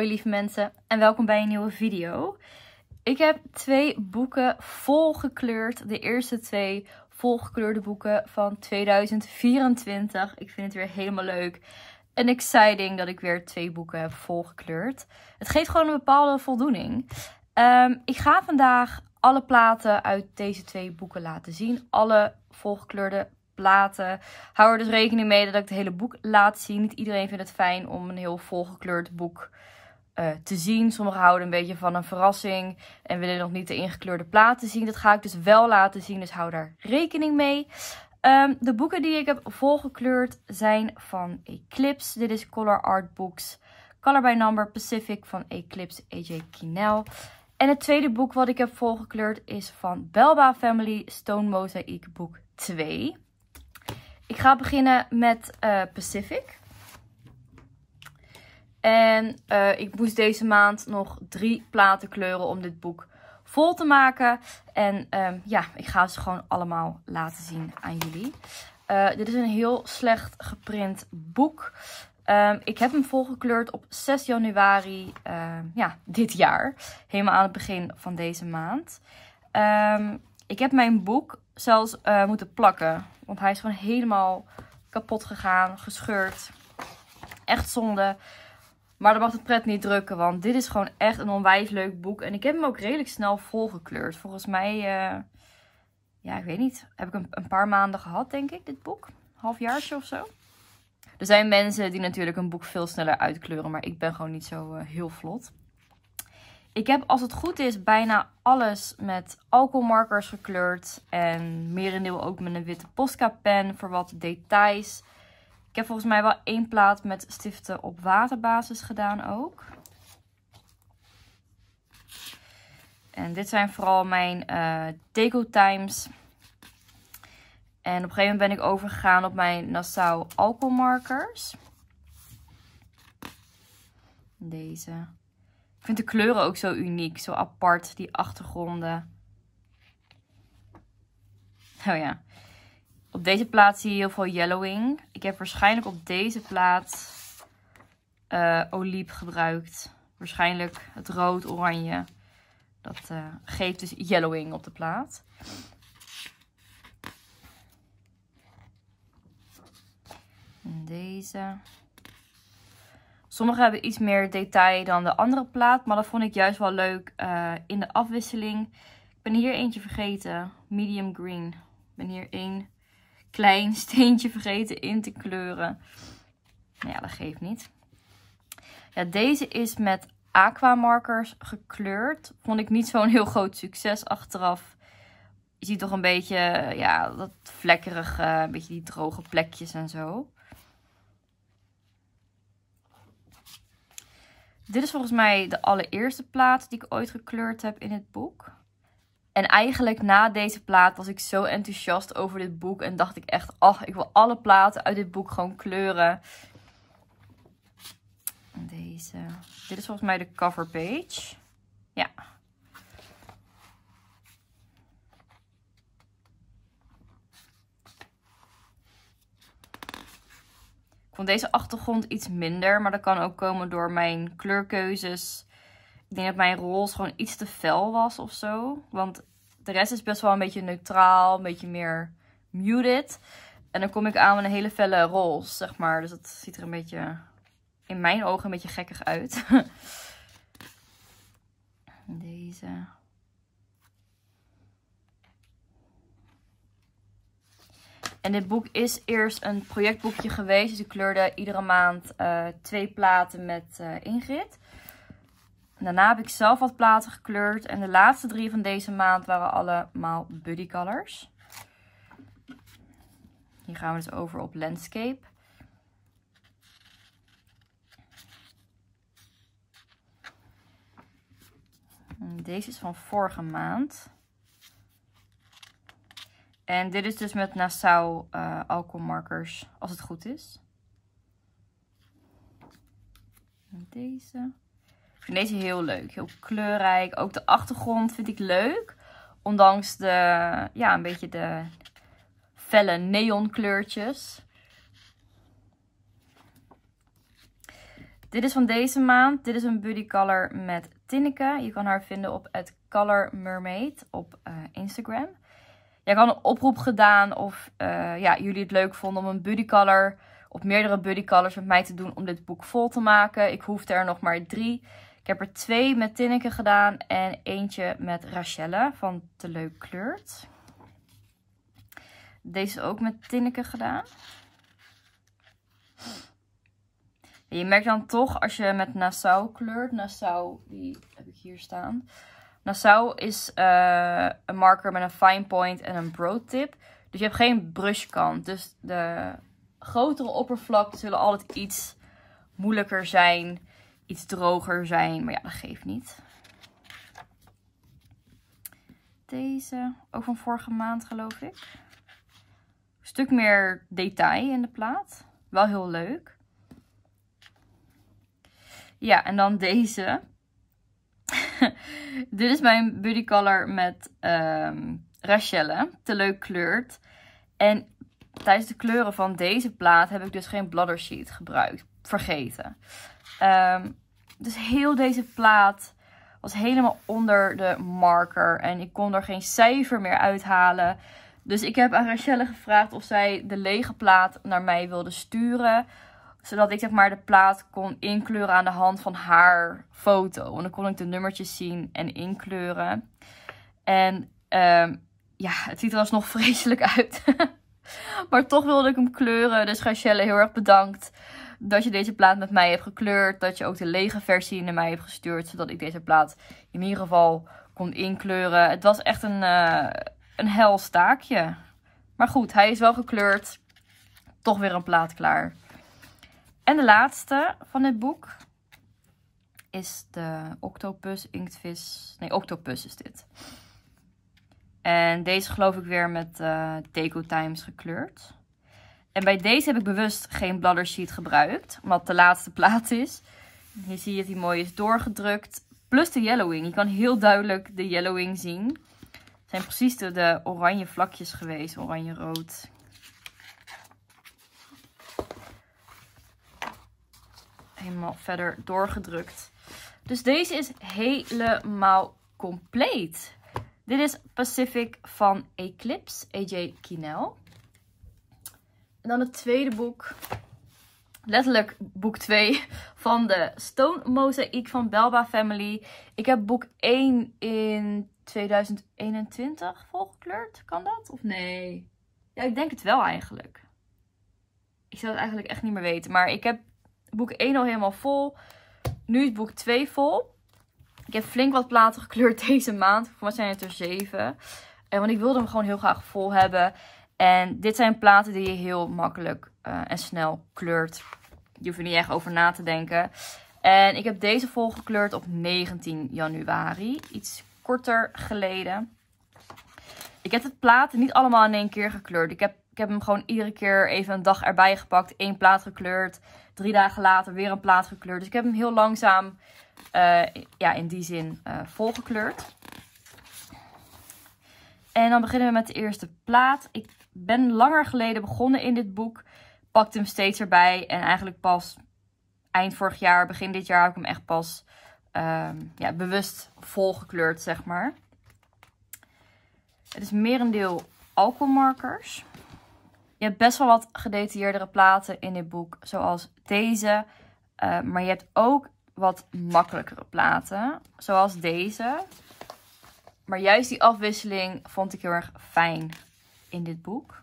Hoi lieve mensen en welkom bij een nieuwe video. Ik heb twee boeken volgekleurd. De eerste twee volgekleurde boeken van 2024. Ik vind het weer helemaal leuk en exciting dat ik weer twee boeken heb volgekleurd. Het geeft gewoon een bepaalde voldoening. Ehm, ik ga vandaag alle platen uit deze twee boeken laten zien. Alle volgekleurde platen. Hou er dus rekening mee dat ik het hele boek laat zien. Niet iedereen vindt het fijn om een heel volgekleurd boek eh, te zien. Sommigen houden een beetje van een verrassing en willen nog niet de ingekleurde platen zien. Dat ga ik dus wel laten zien, dus hou daar rekening mee. Ehm, de boeken die ik heb volgekleurd zijn van Eclipse. Dit is Color Art Books. Color by Number Pacific van Eclipse AJ Kinel. En het tweede boek wat ik heb volgekleurd is van Belba Family Stone Mosaic Boek 2. Ik ga beginnen met eh, Pacific. En eh, ik moest deze maand nog drie platen kleuren om dit boek vol te maken. En ehm, ja, ik ga ze gewoon allemaal laten zien aan jullie. Eh, dit is een heel slecht geprint boek. Ehm, ik heb hem volgekleurd op 6 januari ehm, ja, dit jaar. Helemaal aan het begin van deze maand. ik heb mijn boek zelfs eh, moeten plakken. Want hij is gewoon helemaal kapot gegaan, gescheurd. Echt zonde. Maar dat mag de pret niet drukken, want dit is gewoon echt een onwijs leuk boek. En ik heb hem ook redelijk snel volgekleurd. Volgens mij, eh, ja, ik weet niet, heb ik een, een, paar maanden gehad, denk ik, dit boek. Halfjaartje of zo. Er zijn mensen die natuurlijk een boek veel sneller uitkleuren, maar ik ben gewoon niet zo eh, heel vlot. Ik heb, als het goed is, bijna alles met alcoholmarkers gekleurd. En merendeel ook met een witte Posca pen voor wat details. Ik heb volgens mij wel één plaat met stiften op waterbasis gedaan ook. En dit zijn vooral mijn uh, Deco Times. En op een gegeven moment ben ik overgegaan op mijn Nassau alcoholmarkers. Deze. Ik vind de kleuren ook zo uniek. Zo apart, die achtergronden. Oh ja. Op deze plaat zie je heel veel yellowing. Ik heb waarschijnlijk op deze plaat eh, oliep gebruikt. Waarschijnlijk het rood-oranje. Dat eh, geeft dus yellowing op de plaat. En deze. Sommige hebben iets meer detail dan de andere plaat. Maar dat vond ik juist wel leuk eh, in de afwisseling. Ik ben hier eentje vergeten. Medium green. Ik ben hier één klein steentje vergeten in te kleuren. Nou ja, dat geeft niet. Ja, deze is met aquamarkers gekleurd. Vond ik niet zo'n heel groot succes achteraf. Je ziet toch een beetje, ja, dat vlekkerige, een beetje die droge plekjes en zo. Dit is volgens mij de allereerste plaat die ik ooit gekleurd heb in het boek. En eigenlijk na deze plaat was ik zo enthousiast over dit boek. En dacht ik echt, ach, ik wil alle platen uit dit boek gewoon kleuren. Deze. Dit is volgens mij de cover page. Ja. Ik vond deze achtergrond iets minder. Maar dat kan ook komen door mijn kleurkeuzes ik denk dat mijn roze gewoon iets te fel was of zo. Want de rest is best wel een beetje neutraal, een beetje meer muted. En dan kom ik aan met een hele felle roze, zeg maar. Dus dat ziet er een beetje, in mijn ogen, een beetje gekkig uit. Deze. En dit boek is eerst een projectboekje geweest. Dus ik kleurde iedere maand eh, twee platen met uh, Ingrid daarna heb ik zelf wat platen gekleurd. En de laatste drie van deze maand waren allemaal buddy colors. Hier gaan we het dus over op landscape. Hmm, deze is van vorige maand. En dit is dus met Nassau uh, alcoholmarkers, als het goed is. En deze vind deze heel leuk. Heel kleurrijk. Ook de achtergrond vind ik leuk. Ondanks de, ja, een beetje de felle neonkleurtjes. Dit is van deze maand. Dit is een buddy color met Tinneke. Je kan haar vinden op het Color Mermaid op eh, Instagram. Jij kan een oproep gedaan of eh, ja, jullie het leuk vonden om een buddy color Of meerdere buddy colors met mij te doen om dit boek vol te maken. Ik hoefde er nog maar drie. Ik heb er twee met Tinneke gedaan en eentje met Rachelle van Te Leuk Kleurt. Deze ook met Tinneke gedaan. je merkt dan toch als je met Nassau kleurt. Nassau, die heb ik hier staan. Nassau is eh, een marker met een fine point en een broad tip. Dus je hebt geen brushkant. Dus de grotere oppervlakte zullen altijd iets moeilijker zijn iets droger zijn. Maar ja, dat geeft niet. Deze, ook van vorige maand geloof ik. Een stuk meer detail in de plaat. Wel heel leuk. Ja, en dan deze. Dit is mijn buddy color met um, ehm, Rachelle. Te leuk kleurt. En tijdens de kleuren van deze plaat heb ik dus geen bladder sheet gebruikt vergeten. Ehm, dus heel deze plaat was helemaal onder de marker. En ik kon er geen cijfer meer uithalen. Dus ik heb aan Rachelle gevraagd of zij de lege plaat naar mij wilde sturen. Zodat ik zeg maar de plaat kon inkleuren aan de hand van haar foto. Want dan kon ik de nummertjes zien en inkleuren. En ehm, ja, het ziet er alsnog vreselijk uit. maar toch wilde ik hem kleuren. Dus Rachelle, heel erg bedankt dat je deze plaat met mij hebt gekleurd. Dat je ook de lege versie naar mij hebt gestuurd. Zodat ik deze plaat in ieder geval kon inkleuren. Het was echt een, uh, een hel staakje. Maar goed, hij is wel gekleurd. Toch weer een plaat klaar. En de laatste van dit boek is de octopus inktvis. Nee, octopus is dit. En deze geloof ik weer met uh, Deco Times gekleurd. En bij deze heb ik bewust geen bladder sheet gebruikt, omdat het de laatste plaat is. Hier zie je dat die mooi is doorgedrukt. Plus de yellowing. Je kan heel duidelijk de yellowing zien. Het zijn precies de, de oranje vlakjes geweest, oranje-rood. Helemaal verder doorgedrukt. Dus deze is helemaal compleet. Dit is Pacific van Eclipse, AJ Kinel. En dan het tweede boek. Letterlijk boek 2 van de Stone Mosaic van Belba Family. Ik heb boek 1 in 2021 volgekleurd. Kan dat? Of nee? Ja, ik denk het wel eigenlijk. Ik zou het eigenlijk echt niet meer weten. Maar ik heb boek 1 al helemaal vol. Nu is boek 2 vol. Ik heb flink wat platen gekleurd deze maand. Voor zijn het er 7. En want ik wilde hem gewoon heel graag vol hebben. En dit zijn platen die je heel makkelijk eh, en snel kleurt. Je hoeft er niet echt over na te denken. En ik heb deze volgekleurd op 19 januari. Iets korter geleden. Ik heb het platen niet allemaal in één keer gekleurd. Ik heb, ik heb hem gewoon iedere keer even een dag erbij gepakt. één plaat gekleurd. Drie dagen later weer een plaat gekleurd. Dus ik heb hem heel langzaam eh, ja, in die zin eh, volgekleurd. En dan beginnen we met de eerste plaat. Ik ben langer geleden begonnen in dit boek. Pakte hem steeds erbij. En eigenlijk pas eind vorig jaar, begin dit jaar, heb ik hem echt pas ehm, ja, bewust volgekleurd, zeg maar. Het is merendeel alcoholmarkers. Je hebt best wel wat gedetailleerdere platen in dit boek, zoals deze. Eh, maar je hebt ook wat makkelijkere platen, zoals deze. Maar juist die afwisseling vond ik heel erg fijn in dit boek.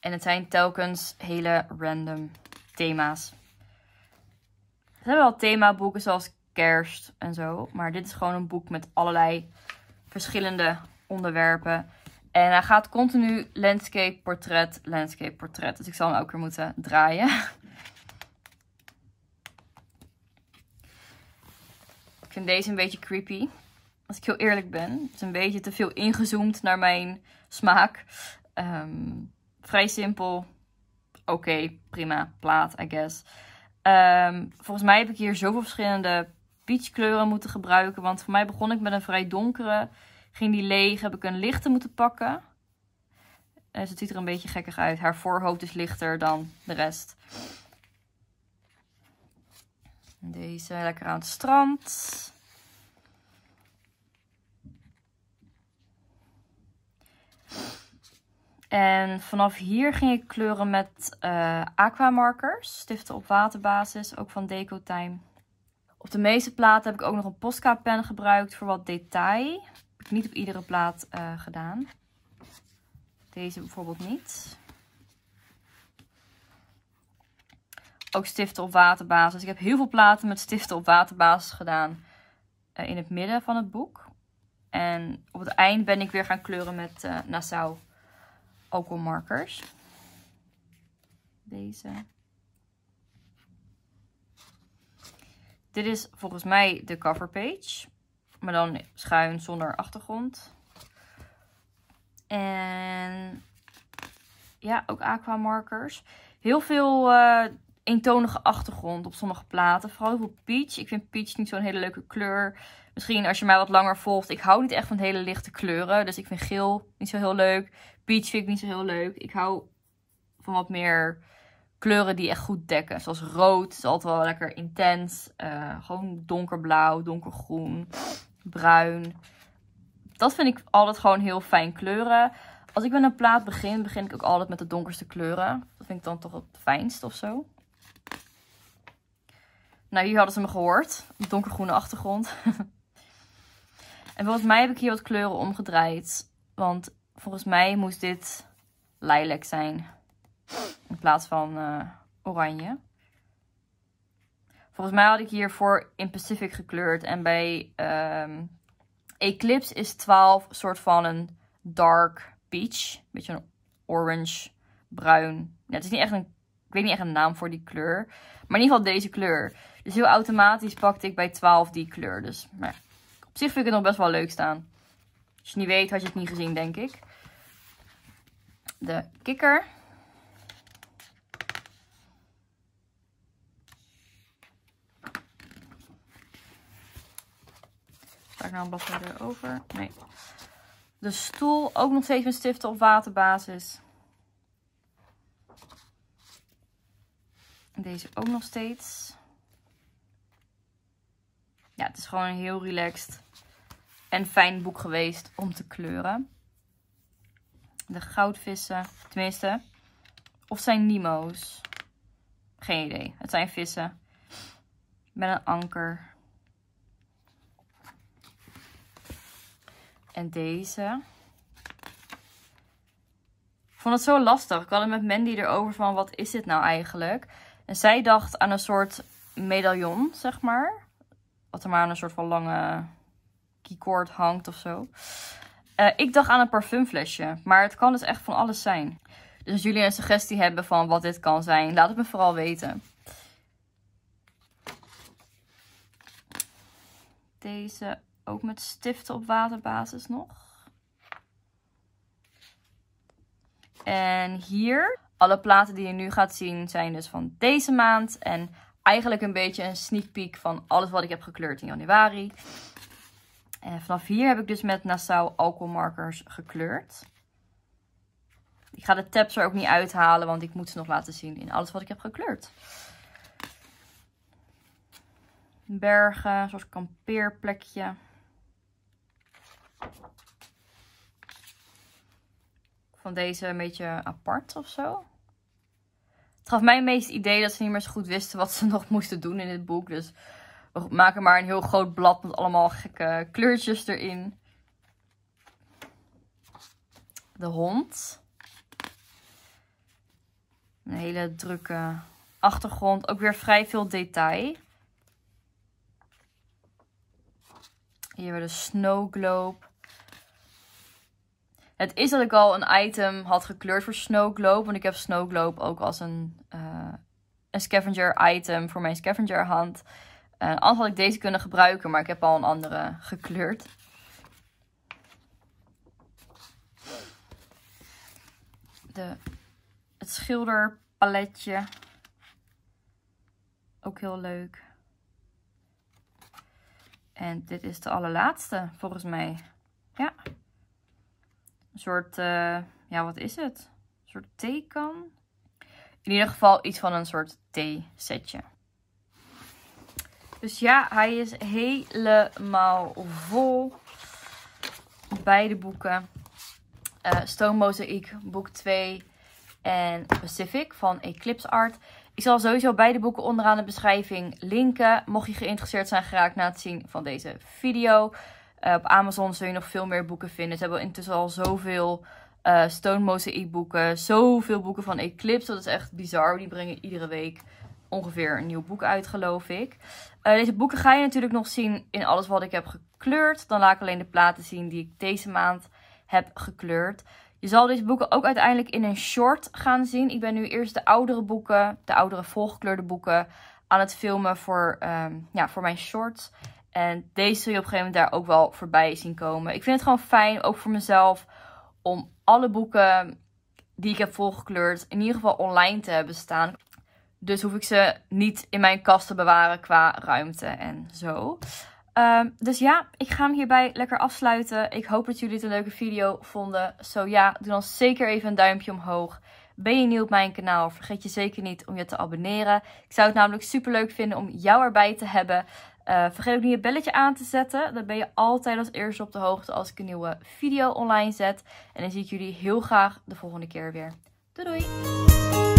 En het zijn telkens hele random thema's. Ze hebben wel themaboeken zoals kerst en zo. Maar dit is gewoon een boek met allerlei verschillende onderwerpen. En hij gaat continu landscape, portret, landscape, portret. Dus ik zal hem ook weer moeten draaien. Ik vind deze een beetje creepy als ik heel eerlijk ben. Het is een beetje te veel ingezoomd naar mijn smaak. Ehm, vrij simpel. Oké, prima. Plaat, I guess. Ehm, volgens mij heb ik hier zoveel verschillende kleuren moeten gebruiken. Want voor mij begon ik met een vrij donkere. Ging die leeg, heb ik een lichte moeten pakken. en ze ziet er een beetje gekkig uit. Haar voorhoofd is lichter dan de rest. Deze lekker aan het strand. En vanaf hier ging ik kleuren met uh, aquamarkers, stiften op waterbasis, ook van Decotime. Op de meeste platen heb ik ook nog een Posca pen gebruikt voor wat detail. Heb niet op iedere plaat eh, gedaan. Deze bijvoorbeeld niet. Ook stiften op waterbasis. Ik heb heel veel platen met stiften op waterbasis gedaan eh, in het midden van het boek. En op het eind ben ik weer gaan kleuren met Nassau markers. Deze. Dit is volgens mij de coverpage. Maar dan schuin zonder achtergrond. En ja, ook aquamarkers. Heel veel uh, eentonige achtergrond op sommige platen. Vooral heel veel peach. Ik vind peach niet zo'n hele leuke kleur. Misschien als je mij wat langer volgt. Ik hou niet echt van hele lichte kleuren. Dus ik vind geel niet zo heel leuk. Peach vind ik niet zo heel leuk. Ik hou van wat meer kleuren die echt goed dekken. Zoals rood is altijd wel lekker intens. Eh, gewoon donkerblauw, donkergroen, bruin. Dat vind ik altijd gewoon heel fijn kleuren. Als ik met een plaat begin, begin ik ook altijd met de donkerste kleuren. Dat vind ik dan toch het fijnst of zo. Nou, hier hadden ze me gehoord. Donkergroene achtergrond. En volgens mij heb ik hier wat kleuren omgedraaid. Want volgens mij moest dit lilac zijn. In plaats van eh, oranje. Volgens mij had ik hiervoor in Pacific gekleurd. En bij ehm, Eclipse is 12 soort van een dark peach. Een Beetje een orange, bruin. het is niet echt een, ik weet niet echt een naam voor die kleur. Maar in ieder geval deze kleur. Dus heel automatisch pakte ik bij 12 die kleur. Dus, maar nou ja. Op zich vind ik het nog best wel leuk staan. Als je niet weet, had je het niet gezien, denk ik. De kikker. Sta ik nou een blad erover. Nee. De stoel, ook nog steeds met stiften op waterbasis. deze ook nog steeds ja, het is gewoon een heel relaxed en fijn boek geweest om te kleuren. De goudvissen, tenminste. Of zijn Nemo's? Geen idee. Het zijn vissen. Met een anker. En deze. Ik vond het zo lastig. Ik had het met Mandy erover van wat is dit nou eigenlijk? En zij dacht aan een soort medaillon, zeg maar. Wat er maar aan een soort van lange keycord hangt of zo. Eh, ik dacht aan een parfumflesje. Maar het kan dus echt van alles zijn. Dus als jullie een suggestie hebben van wat dit kan zijn, laat het me vooral weten. Deze ook met stiften op waterbasis nog. En hier, alle platen die je nu gaat zien zijn dus van deze maand. En eigenlijk een beetje een sneak peek van alles wat ik heb gekleurd in januari. En vanaf hier heb ik dus met Nassau alcoholmarkers gekleurd. Ik ga de tabs er ook niet uithalen, want ik moet ze nog laten zien in alles wat ik heb gekleurd. Bergen, een soort kampeerplekje. Van deze een beetje apart of zo gaf mij meest idee dat ze niet meer zo goed wisten wat ze nog moesten doen in dit boek. Dus we maken maar een heel groot blad met allemaal gekke kleurtjes erin. De hond. Een hele drukke achtergrond. Ook weer vrij veel detail. Hier weer de snow globe. Het is dat ik al een item had gekleurd voor Snow Want ik heb Snow ook als een, eh, een scavenger item voor mijn scavenger hand. Uh, anders had ik deze kunnen gebruiken, maar ik heb al een andere gekleurd. De, het schilderpaletje. Ook heel leuk. En dit is de allerlaatste, volgens mij. Ja. Een soort, eh, ja wat is het? Een soort theekan? In ieder geval iets van een soort theesetje. Dus ja, hij is helemaal vol. Beide boeken. Uh, Stone Mosaic, boek 2 en Pacific van Eclipse Art. Ik zal sowieso beide boeken onderaan de beschrijving linken. Mocht je geïnteresseerd zijn geraakt na het zien van deze video. Eh, op Amazon zul je nog veel meer boeken vinden. Ze hebben intussen al zoveel uh, Stone Mosaic boeken. Zoveel boeken van Eclipse. Dat is echt bizar. Die brengen iedere week ongeveer een nieuw boek uit, geloof ik. Eh, deze boeken ga je natuurlijk nog zien in alles wat ik heb gekleurd. Dan laat ik alleen de platen zien die ik deze maand heb gekleurd. Je zal deze boeken ook uiteindelijk in een short gaan zien. Ik ben nu eerst de oudere boeken, de oudere volgekleurde boeken, aan het filmen voor, ehm, ja, voor mijn shorts. En deze zul je op een gegeven moment daar ook wel voorbij zien komen. Ik vind het gewoon fijn, ook voor mezelf, om alle boeken die ik heb volgekleurd in ieder geval online te hebben staan. Dus hoef ik ze niet in mijn kast te bewaren qua ruimte en zo. Ehm, dus ja, ik ga hem hierbij lekker afsluiten. Ik hoop dat jullie het een leuke video vonden. Zo ja, doe dan zeker even een duimpje omhoog. Ben je nieuw op mijn kanaal? Vergeet je zeker niet om je te abonneren. Ik zou het namelijk super leuk vinden om jou erbij te hebben. Eh, vergeet ook niet je belletje aan te zetten. Dan ben je altijd als eerste op de hoogte als ik een nieuwe video online zet. En dan zie ik jullie heel graag de volgende keer weer. Doei doei!